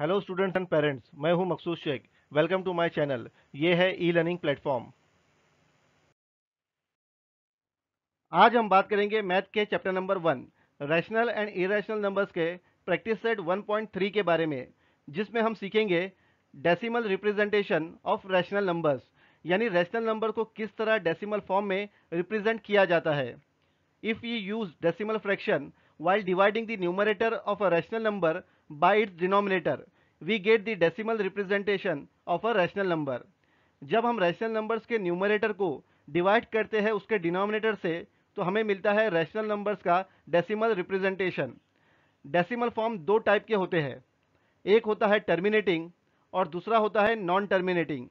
hello students and parents मैं हूं Makhsoos Shaikh welcome to my channel ये है ई लर्निंग प्लेटफॉर्म आज हम बात करेंगे मैथ के chapter number one rational and irrational numbers के प्रैक्टिस सेट 1.3 के बारे में जिसमें हम सीखेंगे decimal representation of rational numbers यानी रैशनल नंबर को किस तरह डेसीमल फॉर्म में रिप्रेजेंट किया जाता है if you use decimal fraction while dividing the numerator of a rational number by its denominator we get the decimal representation of a rational number जब हम रैशनल नंबर्स के न्यूमरेटर को divide करते हैं उसके डिनोमिनेटर से तो हमें मिलता है रैशनल नंबर्स का डेसिमल रिप्रेजेंटेशन डेसिमल फॉर्म दो टाइप के होते हैं एक होता है टर्मिनेटिंग और दूसरा होता है non terminating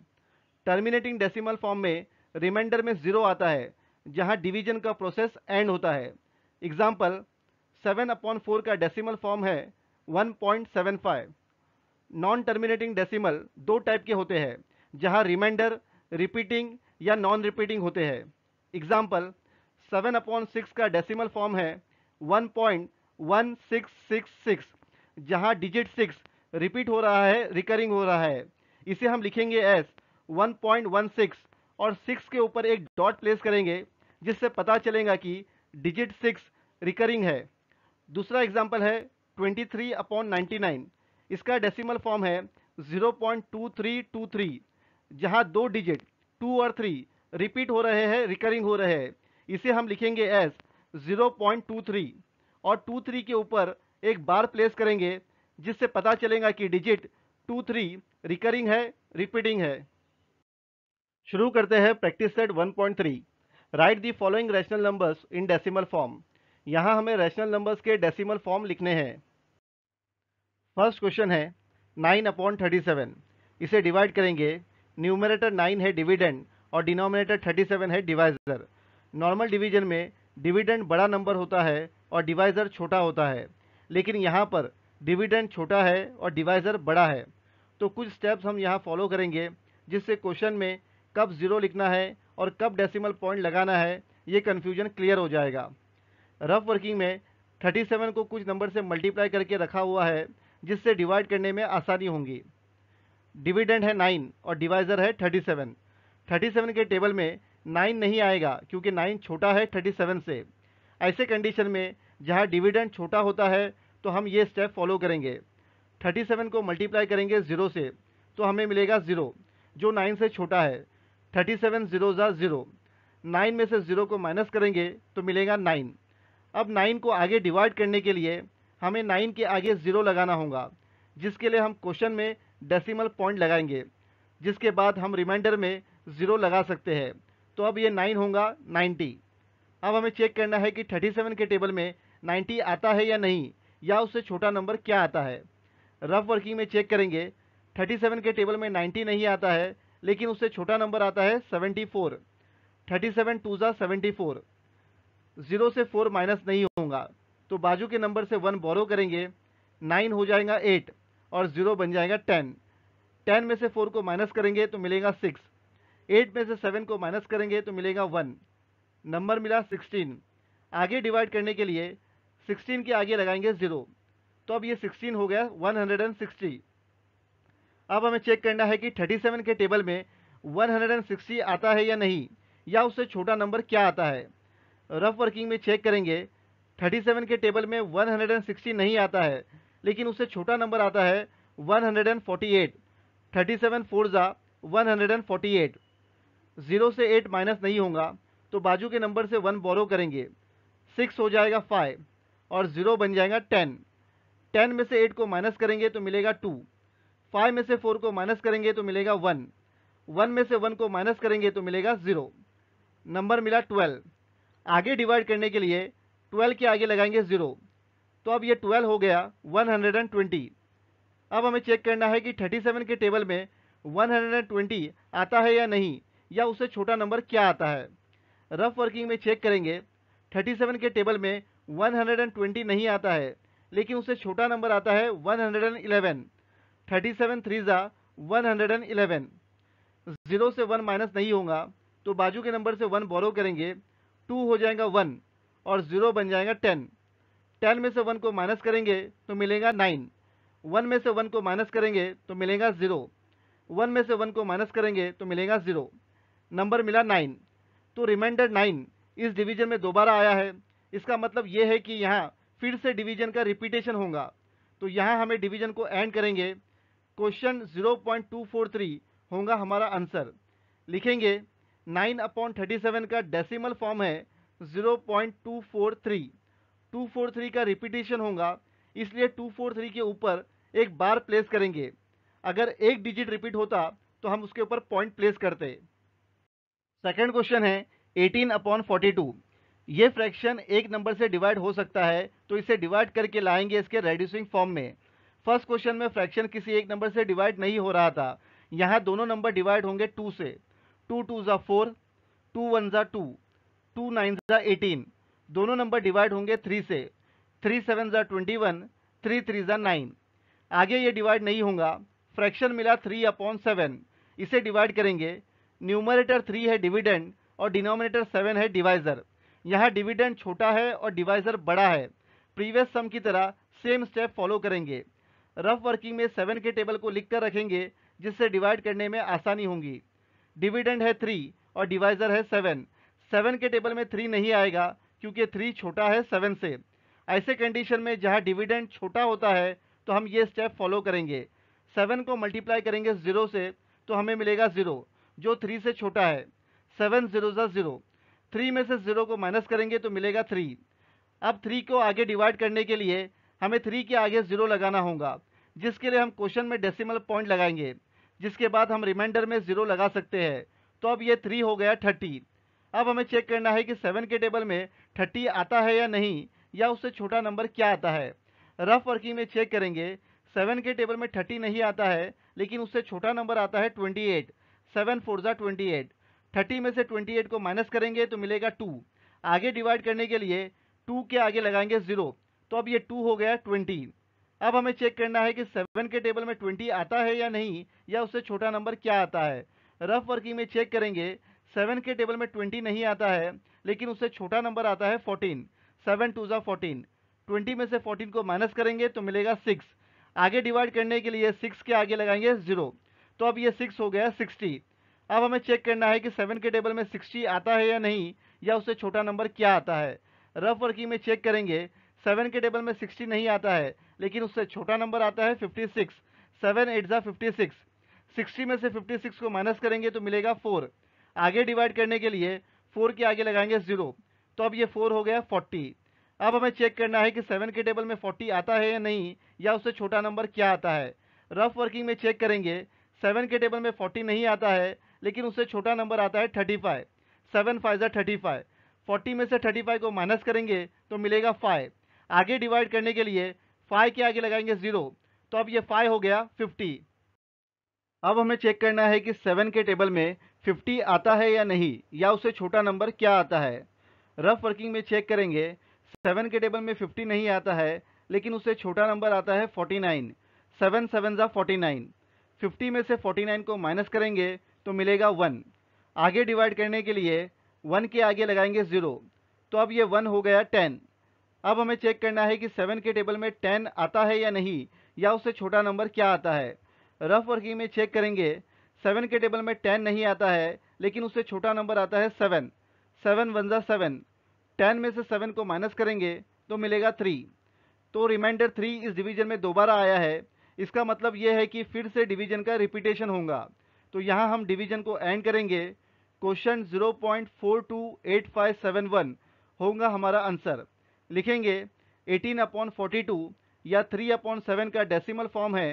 terminating decimal form में रिमाइंडर में ज़ीरो आता है जहाँ डिवीजन का प्रोसेस एंड होता है एग्जाम्पल सेवन अपॉन फोर का डेसिमल फॉर्म है one point seven five non terminating decimal दो टाइप के होते हैं जहाँ रिमाइंडर रिपीटिंग या नॉन रिपीटिंग होते हैं एग्जाम्पल सेवन अपॉन सिक्स का डेसिमल फॉर्म है one point one six six six जहाँ डिजिट सिक्स रिपीट हो रहा है रिकरिंग हो रहा है इसे हम लिखेंगे as one point one six और सिक्स के ऊपर एक डॉट प्लेस करेंगे जिससे पता चलेगा कि डिजिट सिक्स रिकरिंग है दूसरा एग्जाम्पल है twenty three upon ninety nine इसका डेसिमल फॉर्म है 0.2323 जहां दो डिजिट टू और थ्री रिपीट हो रहे हैं रिकरिंग हो रहे हैं इसे हम लिखेंगे एस 0.23 और 23 के ऊपर एक बार प्लेस करेंगे जिससे पता चलेगा कि डिजिट 23 रिकरिंग है रिपीटिंग है शुरू करते हैं practice set 1.3 write the following rational numbers in decimal form यहाँ हमें रैशनल नंबर्स के डेसिमल फॉर्म लिखने हैं फर्स्ट क्वेश्चन है नाइन अपॉन थर्टी सेवन इसे डिवाइड करेंगे न्यूमरेटर नाइन है डिविडेंड और डिनोमिनेटर थर्टी सेवन है डिवाइजर नॉर्मल डिवीजन में डिविडेंड बड़ा नंबर होता है और डिवाइजर छोटा होता है लेकिन यहाँ पर डिविडेंड छोटा है और डिवाइजर बड़ा है तो कुछ स्टेप्स हम यहाँ फॉलो करेंगे जिससे क्वेश्चन में कब ज़ीरो लिखना है और कब डेसिमल पॉइंट लगाना है ये कन्फ्यूजन क्लियर हो जाएगा रफ वर्किंग में 37 को कुछ नंबर से मल्टीप्लाई करके रखा हुआ है जिससे डिवाइड करने में आसानी होंगी डिविडेंड है नाइन और डिवाइज़र है थर्टी सेवन थर्टी सेवन के टेबल में नाइन नहीं आएगा क्योंकि नाइन छोटा है थर्टी सेवन से ऐसे कंडीशन में जहाँ डिविडेंड छोटा होता है तो हम ये स्टेप फॉलो करेंगे थर्टी सेवन को मल्टीप्लाई करेंगे ज़ीरो से तो हमें मिलेगा ज़ीरो जो नाइन से छोटा है थर्टी सेवन ज़ीरो ज़ा ज़ीरो नाइन में से ज़ीरो को माइनस करेंगे तो मिलेगा नाइन अब नाइन को आगे डिवाइड करने के लिए हमें नाइन के आगे ज़ीरो लगाना होगा जिसके लिए हम क्वेश्चन में डेसिमल पॉइंट लगाएंगे जिसके बाद हम रिमाइंडर में ज़ीरो लगा सकते हैं तो अब ये नाइन होगा नाइन्टी अब हमें चेक करना है कि थर्टी सेवन के टेबल में नाइन्टी आता है या नहीं या उससे छोटा नंबर क्या आता है रफ वर्किंग में चेक करेंगे थर्टी सेवन के टेबल में नाइन्टी नहीं आता है लेकिन उससे छोटा नंबर आता है seventy four thirty seven two ज़ा सेवेंटी फोर ज़ीरो से फोर माइनस नहीं होगा तो बाजू के नंबर से वन बोरो करेंगे नाइन हो जाएगा एट और ज़ीरो बन जाएगा टेन टेन में से फोर को माइनस करेंगे तो मिलेगा सिक्स एट में से सेवन को माइनस करेंगे तो मिलेगा वन नंबर मिला सिक्सटीन आगे डिवाइड करने के लिए सिक्सटीन के आगे लगाएंगे ज़ीरो तो अब ये सिक्सटीन हो गया वन हंड्रेड एंड सिक्सटी अब हमें चेक करना है कि थर्टी सेवन के टेबल में वन हंड्रेड एंड सिक्सटी आता है या नहीं या उससे छोटा नंबर क्या आता है रफ वर्किंग में चेक करेंगे 37 के टेबल में 160 नहीं आता है लेकिन उससे छोटा नंबर आता है 148 37 फोर ज़ा वन ज़ीरो से एट माइनस नहीं होगा तो बाजू के नंबर से वन बोरो करेंगे सिक्स हो जाएगा फाइव और ज़ीरो बन जाएगा टेन टेन में से एट को माइनस करेंगे तो मिलेगा टू फाइव में से फोर को माइनस करेंगे तो मिलेगा वन वन में से वन को माइनस करेंगे तो मिलेगा ज़ीरो नंबर मिला ट्वेल्व आगे डिवाइड करने के लिए ट्वेल्व के आगे लगाएंगे ज़ीरो तो अब ये ट्वेल्व हो गया वन हंड्रेड एंड ट्वेंटी अब हमें चेक करना है कि थर्टी सेवन के टेबल में वन हंड्रेड एंड ट्वेंटी आता है या नहीं या उससे छोटा नंबर क्या आता है रफ वर्किंग में चेक करेंगे थर्टी सेवन के टेबल में वन हंड्रेड एंड ट्वेंटी नहीं आता है लेकिन उससे छोटा नंबर आता है one hundred and eleven thirty seven three ज़ा वन हंड्रेड एंड ज़ीरो से वन माइनस नहीं होगा तो बाजू के नंबर से वन बोरो करेंगे टू हो जाएगा वन और ज़ीरो बन जाएगा टेन टेन में से वन को माइनस करेंगे तो मिलेगा नाइन वन में से वन को माइनस करेंगे तो मिलेगा ज़ीरो वन में से वन को माइनस करेंगे तो मिलेगा ज़ीरो नंबर मिला नाइन तो रिमाइंडर नाइन इस डिवीज़न में दोबारा आया है इसका मतलब ये है कि यहाँ फिर से डिवीज़न का रिपीटेशन होगा तो यहाँ हमें डिवीज़न को एंड करेंगे क्वेश्चन 0.243 होगा हमारा आंसर लिखेंगे 9 अपॉन 37 का डेसिमल फॉर्म है 0.243 243 का रिपीटेशन होगा इसलिए 243 के ऊपर एक बार प्लेस करेंगे अगर एक डिजिट रिपीट होता तो हम उसके ऊपर पॉइंट प्लेस करते सेकंड क्वेश्चन है 18 अपॉन फोर्टी ये फ्रैक्शन एक नंबर से डिवाइड हो सकता है तो इसे डिवाइड करके लाएंगे इसके रेड्यूसिंग फॉर्म में फर्स्ट क्वेश्चन में फ्रैक्शन किसी एक नंबर से डिवाइड नहीं हो रहा था यहाँ दोनों नंबर डिवाइड होंगे टू से टू टू ज़ा फोर टू वन ज़ा टू टू नाइन ज़ा एटीन दोनों नंबर डिवाइड होंगे थ्री से थ्री सेवन ज़ा ट्वेंटी वन थ्री थ्री ज़ा नाइन आगे ये डिवाइड नहीं होगा फ्रैक्शन मिला थ्री अपॉन सेवन इसे डिवाइड करेंगे न्यूमरेटर थ्री है डिविडेंड और डिनोमिनेटर सेवन है डिवाइज़र यहाँ डिविडेंड छोटा है और डिवाइज़र बड़ा है प्रीवियस सम की तरह सेम स्टेप फॉलो करेंगे रफ वर्किंग में सेवन के टेबल को लिख कर रखेंगे जिससे डिवाइड करने में आसानी होगी डिविडेंड है थ्री और डिवाइज़र है सेवन सेवन के टेबल में थ्री नहीं आएगा क्योंकि थ्री छोटा है सेवन से ऐसे कंडीशन में जहाँ डिविडेंड छोटा होता है तो हम ये स्टेप फॉलो करेंगे सेवन को मल्टीप्लाई करेंगे ज़ीरो से तो हमें मिलेगा ज़ीरो जो थ्री से छोटा है सेवन ज़ीरो ज़ा ज़ीरो थ्री में से ज़ीरो को माइनस करेंगे तो मिलेगा थ्री अब थ्री को आगे डिवाइड करने के लिए हमें थ्री के आगे ज़ीरो लगाना होगा जिसके लिए हम क्वेश्चन में डेसिमल पॉइंट लगाएंगे जिसके बाद हम रिमाइंडर में ज़ीरो लगा सकते हैं तो अब ये थ्री हो गया थर्टी अब हमें चेक करना है कि सेवन के टेबल में थर्टी आता है या नहीं या उससे छोटा नंबर क्या आता है रफ वर्किंग में चेक करेंगे सेवन के टेबल में थर्टी नहीं आता है लेकिन उससे छोटा नंबर आता है ट्वेंटी एट सेवन फोर ज़ा ट्वेंटी एट थर्टी में से ट्वेंटी एट को माइनस करेंगे तो मिलेगा टू आगे डिवाइड करने के लिए टू के आगे लगाएंगे ज़ीरो तो अब ये टू हो गया ट्वेंटी अब हमें चेक करना है कि सेवन के टेबल में ट्वेंटी आता है या नहीं या उससे छोटा नंबर क्या आता है रफ वर्किंग में चेक करेंगे सेवन के टेबल में ट्वेंटी नहीं आता है लेकिन उससे छोटा नंबर आता है फोर्टीन सेवन टू ज़ा फोर्टीन ट्वेंटी में से फोर्टीन को माइनस करेंगे तो मिलेगा सिक्स आगे डिवाइड करने के लिए सिक्स के आगे लगाएंगे ज़ीरो तो अब ये सिक्स हो गया सिक्सटी अब हमें चेक करना है कि सेवन के टेबल में सिक्सटी आता है या नहीं या उससे छोटा नंबर क्या आता है रफ वर्किंग में चेक करेंगे सेवन के टेबल में सिक्सटी नहीं आता है लेकिन उससे छोटा नंबर आता है फिफ्टी सिक्स सेवन एट ज़ा फिफ्टी सिक्स सिक्सटी में से फिफ्टी सिक्स को माइनस करेंगे तो मिलेगा फोर आगे डिवाइड करने के लिए फोर के आगे लगाएंगे ज़ीरो तो अब ये फोर हो गया फोर्टी अब हमें चेक करना है कि सेवन के टेबल में फोर्टी आता है या नहीं या उससे छोटा नंबर क्या आता है रफ वर्किंग में चेक करेंगे सेवन के टेबल में फोर्टी नहीं आता है लेकिन उससे छोटा नंबर आता है थर्टी फाइव सेवन फाइव ज़ा थर्टी फाइव फोर्टी में से थर्टी फाइव को माइनस करेंगे तो मिलेगा फाइव आगे डिवाइड करने के लिए फाइव के आगे लगाएंगे ज़ीरो तो अब ये फाइव हो गया फिफ्टी अब हमें चेक करना है कि सेवन के टेबल में 50 आता है या नहीं या उससे छोटा नंबर क्या आता है रफ वर्किंग में चेक करेंगे सेवन के टेबल में 50 नहीं आता है लेकिन उससे छोटा नंबर आता है 49 सेवन सेवन ज़ा फोर्टी फिफ्टी में से 49 को माइनस करेंगे तो मिलेगा वन आगे डिवाइड करने के लिए वन के आगे लगाएंगे ज़ीरो तो अब ये वन हो गया टेन अब हमें चेक करना है कि सेवन के टेबल में टेन आता है या नहीं या उससे छोटा नंबर क्या आता है रफ वर्किंग में चेक करेंगे सेवन के टेबल में टेन नहीं आता है लेकिन उससे छोटा नंबर आता है सेवन सेवन वन ज़ा सेवन टेन में से सेवन को माइनस करेंगे तो मिलेगा थ्री तो रिमाइंडर थ्री इस डिवीज़न में दोबारा आया है इसका मतलब ये है कि फिर से डिवीज़न का रिपीटेशन होगा तो यहाँ हम डिवीज़न को एंड करेंगे question zero point four two eight five seven one होगा हमारा आंसर लिखेंगे एटीन अपॉन फोर्टी टू या थ्री अपॉन सेवन का डेसिमल फॉर्म है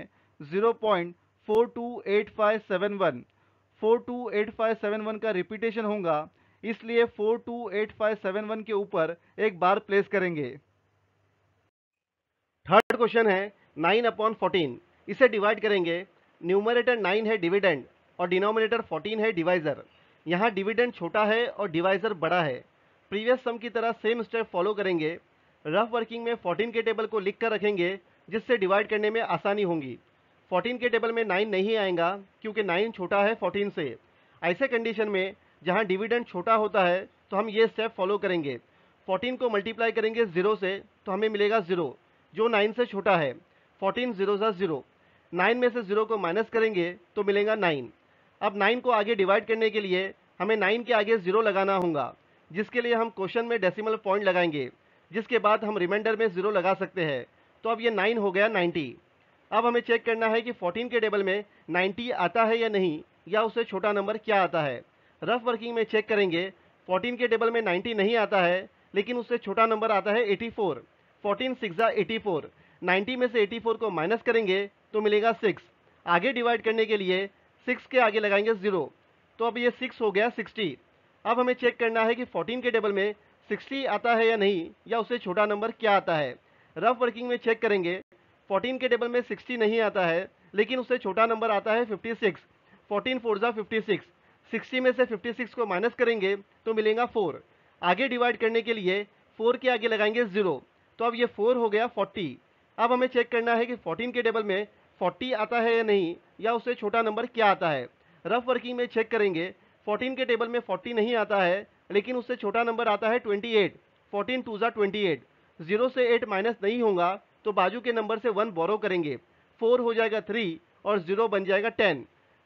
zero point four two eight five seven one four two eight five seven one का repetition होगा इसलिए four two eight five seven one के ऊपर एक बार प्लेस करेंगे थर्ड क्वेश्चन है नाइन अपॉन फोर्टीन इसे डिवाइड करेंगे न्यूमरेटर नाइन है डिविडेंड और डिनोमिनेटर फोर्टीन है डिवाइजर यहाँ डिविडेंड छोटा है और डिवाइजर बड़ा है प्रीवियस सम की तरह सेम स्टेप फॉलो करेंगे रफ वर्किंग में 14 के टेबल को लिख कर रखेंगे जिससे डिवाइड करने में आसानी होगी फोर्टीन के टेबल में नाइन नहीं आएगा क्योंकि नाइन छोटा है फोर्टीन से ऐसे कंडीशन में जहाँ डिविडेंड छोटा होता है तो हम ये स्टेप फॉलो करेंगे फोर्टीन को मल्टीप्लाई करेंगे ज़ीरो से तो हमें मिलेगा ज़ीरो जो नाइन से छोटा है फोर्टीन ज़ीरो सा ज़ीरो नाइन में से ज़ीरो को माइनस करेंगे तो मिलेगा नाइन अब नाइन को आगे डिवाइड करने के लिए हमें नाइन के आगे ज़ीरो लगाना होगा जिसके लिए हम क्वेश्चन में डेसिमल पॉइंट लगाएंगे जिसके बाद हम रिमाइंडर में ज़ीरो लगा सकते हैं तो अब ये नाइन हो गया नाइन्टी अब हमें चेक करना है कि 14 के टेबल में 90 आता है या नहीं या उससे छोटा नंबर क्या आता है रफ वर्किंग में चेक करेंगे 14 के टेबल में 90 नहीं आता है लेकिन उससे छोटा नंबर आता है 84 फोर फोर्टीन सिक्सा एटी फोर नाइन्टी में से 84 को माइनस करेंगे तो मिलेगा सिक्स आगे डिवाइड करने के लिए सिक्स के आगे लगाएंगे ज़ीरो तो अब ये सिक्स हो गया सिक्सटी अब हमें चेक करना है कि फोर्टीन के टेबल में सिक्सटी आता है या नहीं या उससे छोटा नंबर क्या आता है रफ वर्किंग में चेक करेंगे फोर्टीन के टेबल में सिक्सटी नहीं आता है लेकिन उससे छोटा नंबर आता है फिफ्टी सिक्स फोर्टीन फोर ज़ा फिफ्टी सिक्स सिक्सटी में से फिफ्टी सिक्स को माइनस करेंगे तो मिलेगा फोर आगे डिवाइड करने के लिए फोर के आगे लगाएंगे ज़ीरो तो अब ये फोर हो गया फोर्टी अब हमें चेक करना है कि फोर्टीन के टेबल में फोर्टी आता है या नहीं या उससे छोटा नंबर क्या आता है रफ वर्किंग में चेक करेंगे फोर्टीन के टेबल में फोर्टी नहीं आता है लेकिन उससे छोटा नंबर आता है ट्वेंटी एट फोर्टीन टू ज़ा ट्वेंटी एट ज़ीरो से एट माइनस नहीं होगा तो बाजू के नंबर से वन बोरो करेंगे फोर हो जाएगा थ्री और ज़ीरो बन जाएगा टेन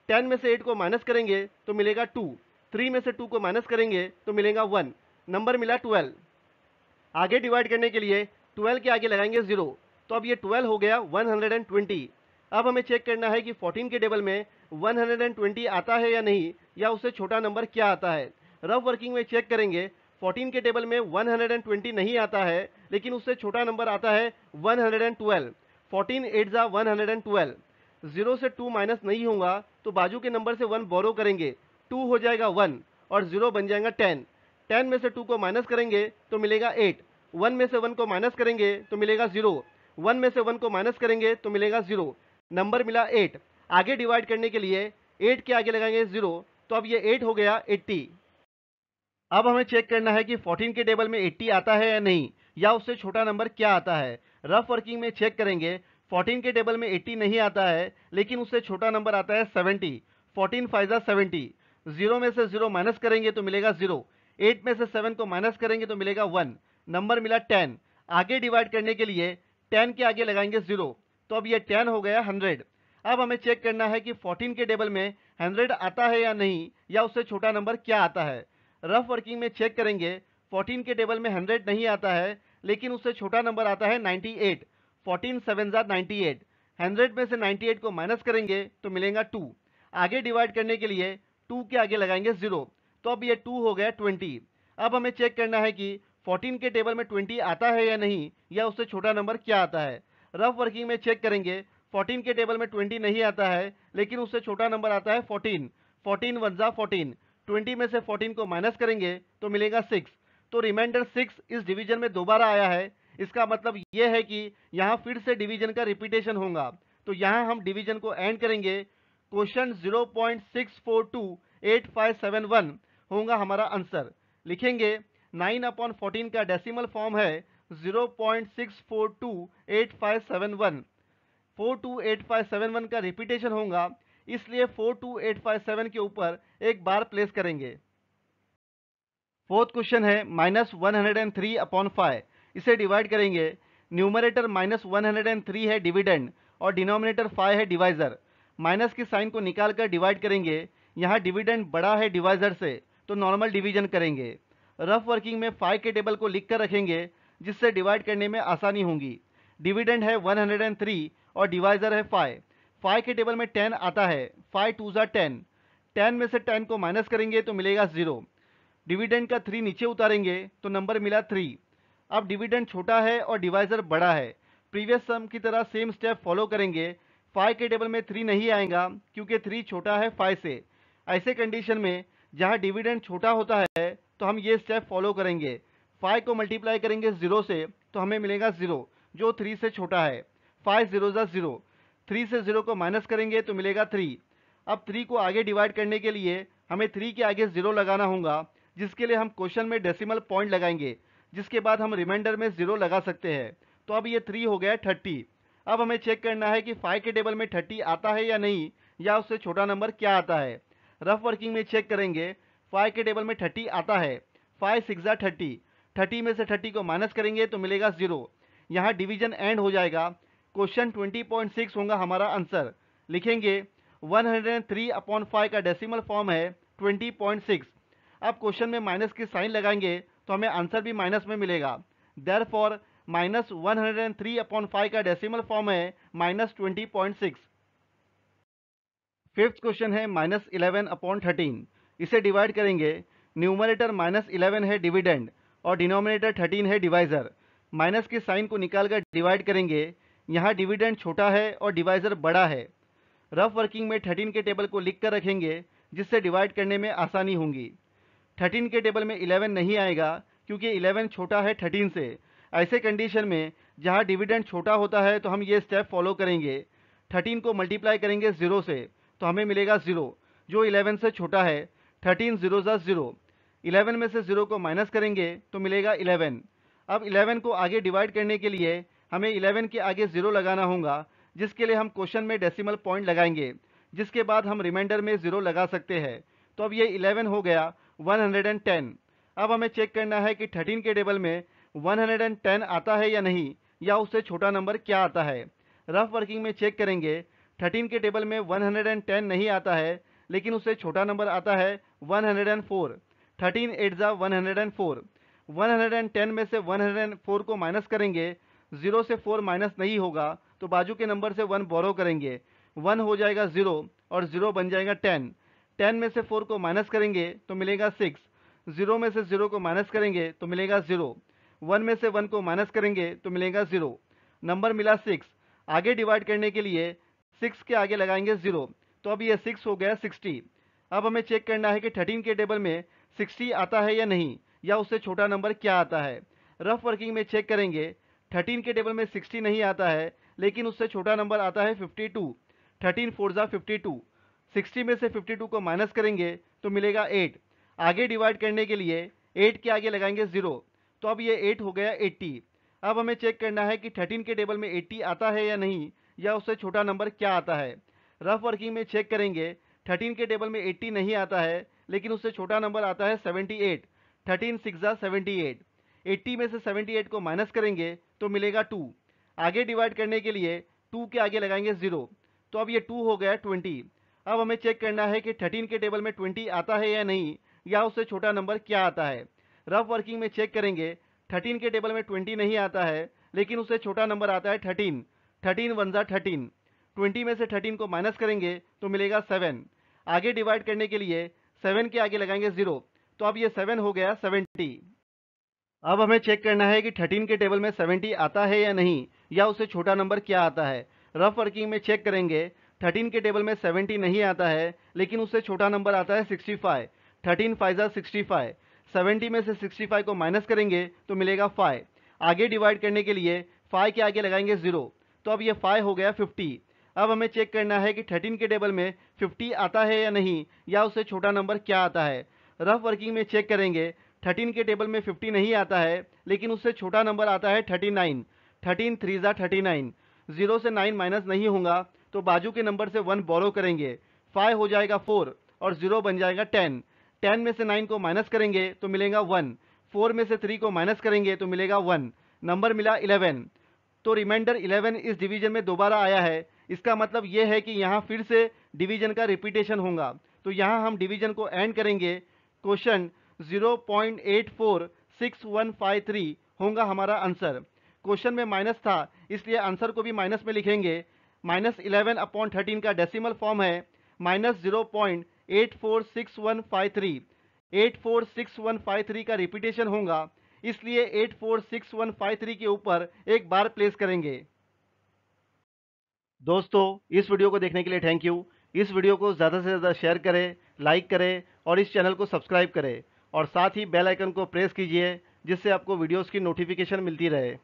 टेन में से एट को माइनस करेंगे तो मिलेगा टू थ्री में से टू को माइनस करेंगे तो मिलेगा वन नंबर मिला ट्वेल्व आगे डिवाइड करने के लिए ट्वेल्व के आगे लगाएंगे ज़ीरो तो अब ये ट्वेल्व हो गया वन हंड्रेड एंड ट्वेंटी अब हमें चेक करना है कि फोर्टीन के टेबल में वन हंड्रेड एंड ट्वेंटी आता है या नहीं या उससे छोटा नंबर क्या आता है रफ वर्किंग में चेक करेंगे फोर्टीन के टेबल में वन हंड्रेड एंड ट्वेंटी नहीं आता है लेकिन उससे छोटा नंबर आता है 112 hundred and twelve fourteen eight ज़ा one hundred and twelve zero से टू माइनस नहीं होगा तो बाजू के नंबर से वन बोरो करेंगे टू हो जाएगा वन और जीरो बन जाएगा टेन टेन में से टू को माइनस करेंगे तो मिलेगा एट वन में से वन को माइनस करेंगे तो मिलेगा जीरो वन में से वन को माइनस करेंगे तो मिलेगा जीरो नंबर मिला एट आगे डिवाइड करने के लिए एट के आगे लगाएंगे जीरो तो अब ये एट हो गया एट्टी अब हमें चेक करना है कि फोर्टीन के टेबल में एट्टी आता है या नहीं या उससे छोटा नंबर क्या आता है रफ वर्किंग में चेक करेंगे 14 के टेबल में 80 नहीं आता है लेकिन उससे छोटा नंबर आता है 70 14 फाइजा 70 जीरो में से जीरो माइनस करेंगे तो मिलेगा जीरो एट में से सेवन को माइनस करेंगे तो मिलेगा वन नंबर मिला टेन आगे डिवाइड करने के लिए टेन के आगे लगाएंगे जीरो तो अब ये टेन हो गया हंड्रेड अब हमें चेक करना है कि फोर्टीन के टेबल में हंड्रेड आता है या नहीं या उससे छोटा नंबर क्या आता है रफ वर्किंग में चेक करेंगे फोर्टीन के टेबल में हंड्रेड नहीं आता है लेकिन उससे छोटा नंबर आता है नाइन्टी एट फोर्टीन सेवन ज़ार नाइन्टी एट हंड्रेड में से नाइन्टी एट को माइनस करेंगे तो मिलेगा टू आगे डिवाइड करने के लिए टू के आगे लगाएंगे ज़ीरो तो अब ये टू हो गया ट्वेंटी अब हमें चेक करना है कि फोर्टीन के टेबल में ट्वेंटी आता है या नहीं या उससे छोटा नंबर क्या आता है रफ वर्किंग में चेक करेंगे फोर्टीन के टेबल में ट्वेंटी नहीं आता है लेकिन उससे छोटा नंबर आता है फोर्टीन फोर्टीन वन ज़ा फोर्टीन ट्वेंटी में से फोर्टीन को माइनस करेंगे तो मिलेगा सिक्स तो रिमाइंडर सिक्स इस डिवीजन में दोबारा आया है इसका मतलब ये है कि यहाँ फिर से डिवीजन का रिपीटेशन होगा तो यहाँ हम डिवीजन को एंड करेंगे question zero point six four two eight five seven one होगा हमारा आंसर लिखेंगे नाइन अपॉन फोर्टीन का डेसिमल फॉर्म है zero point six four two eight five seven one four two eight five seven one का repetition होगा इसलिए four two eight five seven के ऊपर एक बार प्लेस करेंगे फोर्थ क्वेश्चन है minus one hundred and three upon five इसे डिवाइड करेंगे numerator minus one hundred and three है डिविडेंड और डिनोमिनेटर फाइव है डिवाइजर माइनस के साइन को निकाल कर डिवाइड करेंगे यहाँ डिविडेंड बड़ा है डिवाइजर से तो नॉर्मल डिविजन करेंगे रफ वर्किंग में फाइव के टेबल को लिख कर रखेंगे जिससे डिवाइड करने में आसानी होगी डिविडेंड है वन हंड्रेड एंड थ्री और डिवाइजर है फाइव फाइव के टेबल में टेन आता है फाइव टू ज़ा टेन टेन में से टेन को माइनस करेंगे तो मिलेगा ज़ीरो डिविडेंड का थ्री नीचे उतारेंगे तो नंबर मिला थ्री अब डिविडेंड छोटा है और डिवाइजर बड़ा है प्रीवियस सम की तरह सेम स्टेप फॉलो करेंगे फाइव के टेबल में थ्री नहीं आएगा क्योंकि थ्री छोटा है फाइव से ऐसे कंडीशन में जहाँ डिविडेंड छोटा होता है तो हम ये स्टेप फॉलो करेंगे फाइव को मल्टीप्लाई करेंगे ज़ीरो से तो हमें मिलेगा ज़ीरो जो थ्री से छोटा है फाइव ज़ीरो ज़ा ज़ीरो थ्री से ज़ीरो को माइनस करेंगे तो मिलेगा थ्री अब थ्री को आगे डिवाइड करने के लिए हमें थ्री के आगे ज़ीरो लगाना होगा जिसके लिए हम क्वेश्चन में डेसिमल पॉइंट लगाएंगे जिसके बाद हम रिमाइंडर में ज़ीरो लगा सकते हैं तो अब ये थ्री हो गया थर्टी अब हमें चेक करना है कि फाइव के टेबल में थर्टी आता है या नहीं या उससे छोटा नंबर क्या आता है रफ वर्किंग में चेक करेंगे फाइव के टेबल में थर्टी आता है फाइव सिक्स थर्टी थर्टी में से थर्टी को माइनस करेंगे तो मिलेगा ज़ीरो यहाँ डिवीजन एंड हो जाएगा क्वेश्चन ट्वेंटी पॉइंट सिक्स होगा हमारा आंसर लिखेंगे one hundred and three upon five का डेसिमल फॉर्म है ट्वेंटी पॉइंट सिक्स अब क्वेश्चन में माइनस की साइन लगाएंगे तो हमें आंसर भी माइनस में मिलेगा therefore minus one hundred and three upon five का डेसिमल फॉर्म है minus twenty point six fifth question है माइनस इलेवन अपॉन थर्टीन इसे डिवाइड करेंगे न्यूमरेटर माइनस इलेवन है डिविडेंड और डिनोमिनेटर थर्टीन है डिवाइज़र माइनस के साइन को निकाल कर डिवाइड करेंगे यहाँ डिविडेंड छोटा है और डिवाइज़र बड़ा है रफ वर्किंग में थर्टीन के टेबल को लिख कर रखेंगे जिससे डिवाइड करने में आसानी होंगी थर्टीन के टेबल में इलेवन नहीं आएगा क्योंकि इलेवन छोटा है थर्टीन से ऐसे कंडीशन में जहाँ डिविडेंड छोटा होता है तो हम ये स्टेप फॉलो करेंगे थर्टीन को मल्टीप्लाई करेंगे ज़ीरो से तो हमें मिलेगा ज़ीरो जो इलेवन से छोटा है थर्टीन ज़ीरो ज़ा ज़ीरो इलेवन में से ज़ीरो को माइनस करेंगे तो मिलेगा इलेवन अब इलेवन को आगे डिवाइड करने के लिए हमें इलेवन के आगे ज़ीरो लगाना होगा जिसके लिए हम क्वेश्चन में डेसिमल पॉइंट लगाएंगे जिसके बाद हम रिमाइंडर में ज़ीरो लगा सकते हैं तो अब ये इलेवन हो गया 110 अब हमें चेक करना है कि 13 के टेबल में 110 आता है या नहीं या उससे छोटा नंबर क्या आता है रफ वर्किंग में चेक करेंगे 13 के टेबल में 110 नहीं आता है लेकिन उससे छोटा नंबर आता है 104 थर्टीन एट ज़ा वन वन में से 104 को माइनस करेंगे ज़ीरो से फोर माइनस नहीं होगा तो बाजू के नंबर से वन बोरो करेंगे वन हो जाएगा ज़ीरो और ज़ीरो बन जाएगा टेन टेन में से फोर को माइनस करेंगे तो मिलेगा सिक्स जीरो में से जीरो को माइनस करेंगे तो मिलेगा जीरो वन में से वन को माइनस करेंगे तो मिलेगा जीरो नंबर मिला सिक्स आगे डिवाइड करने के लिए सिक्स के आगे लगाएंगे जीरो तो अब ये सिक्स हो गया सिक्सटी अब हमें चेक करना है कि थर्टीन के टेबल में सिक्सटी आता है या नहीं या उससे छोटा नंबर क्या आता है रफ वर्किंग में चेक करेंगे थर्टीन के टेबल में सिक्सटी नहीं आता है लेकिन उससे छोटा नंबर आता है फिफ्टी टू थर्टीन फोर ज़ा फिफ्टी टू सिक्सटी में से फिफ्टी टू को माइनस करेंगे तो मिलेगा एट आगे डिवाइड करने के लिए एट के आगे लगाएंगे ज़ीरो तो अब ये एट हो गया एट्टी अब हमें चेक करना है कि थर्टीन के टेबल में एट्टी आता है या नहीं या उससे छोटा नंबर क्या आता है रफ वर्किंग में चेक करेंगे थर्टीन के टेबल में एट्टी नहीं आता है लेकिन उससे छोटा नंबर आता है सेवेंटी एट थर्टीन सिक्स ज़ा सेवेंटी एट एट्टी में से सेवेंटी एट को माइनस करेंगे तो मिलेगा टू आगे डिवाइड करने के लिए टू के आगे लगाएंगे ज़ीरो तो अब ये टू हो गया ट्वेंटी अब हमें चेक करना है कि थर्टीन के टेबल में ट्वेंटी आता है या नहीं या उससे छोटा नंबर क्या आता है रफ वर्किंग में चेक करेंगे थर्टीन के टेबल में ट्वेंटी नहीं आता है लेकिन उससे छोटा नंबर आता है थर्टीन थर्टीन वन ज़ा थर्टीन ट्वेंटी में से थर्टीन को माइनस करेंगे तो मिलेगा सेवन आगे डिवाइड करने के लिए सेवन के आगे लगाएंगे ज़ीरो तो अब ये सेवन हो गया सेवेंटी अब हमें चेक करना है कि थर्टीन के टेबल में सेवेंटी आता है या नहीं या उससे छोटा नंबर क्या आता है रफ वर्किंग में चेक करेंगे थर्टीन के टेबल में सेवेंटी नहीं आता है लेकिन उससे छोटा नंबर आता है सिक्सटी फाइव थर्टीन ज़ा सिक्सटी फाइव सेवेंटी में से सिक्सटी फाइव को माइनस करेंगे तो मिलेगा फाइव आगे डिवाइड करने के लिए फाइव के आगे लगाएंगे ज़ीरो तो अब ये फाइव हो गया फिफ्टी अब हमें चेक करना है कि थर्टीन के टेबल में फिफ्टी आता है या नहीं या उससे छोटा नंबर क्या आता है रफ वर्किंग में चेक करेंगे थर्टीन के टेबल में फिफ्टी नहीं आता है लेकिन उससे छोटा नंबर आता है थर्टी नाइन थर्टीन थ्री ज़ा थर्टी नाइन ज़ीरो से नाइन माइनस नहीं होगा तो बाजू के नंबर से वन बोरो करेंगे फाइव हो जाएगा फोर और ज़ीरो बन जाएगा टेन टेन में से नाइन को माइनस करेंगे तो मिलेगा वन फोर में से थ्री को माइनस करेंगे तो मिलेगा वन नंबर मिला इलेवन तो रिमाइंडर इलेवन इस डिवीजन में दोबारा आया है इसका मतलब ये है कि यहाँ फिर से डिवीजन का रिपीटेशन होगा तो यहाँ हम डिवीजन को एंड करेंगे क्वेश्चन थ्री होगा हमारा आंसर क्वेश्चन में माइनस था इसलिए आंसर को भी माइनस में लिखेंगे माइनस इलेवन अपॉन थर्टीन का डेसिमल फॉर्म है minus zero point eight four six one five three eight four six one five three का रिपीटेशन होगा इसलिए eight four six one five three के ऊपर एक बार प्लेस करेंगे दोस्तों इस वीडियो को देखने के लिए थैंक यू इस वीडियो को ज़्यादा से ज़्यादा शेयर करें लाइक करें और इस चैनल को सब्सक्राइब करें और साथ ही बेल आइकन को प्रेस कीजिए जिससे आपको वीडियोस की नोटिफिकेशन मिलती रहे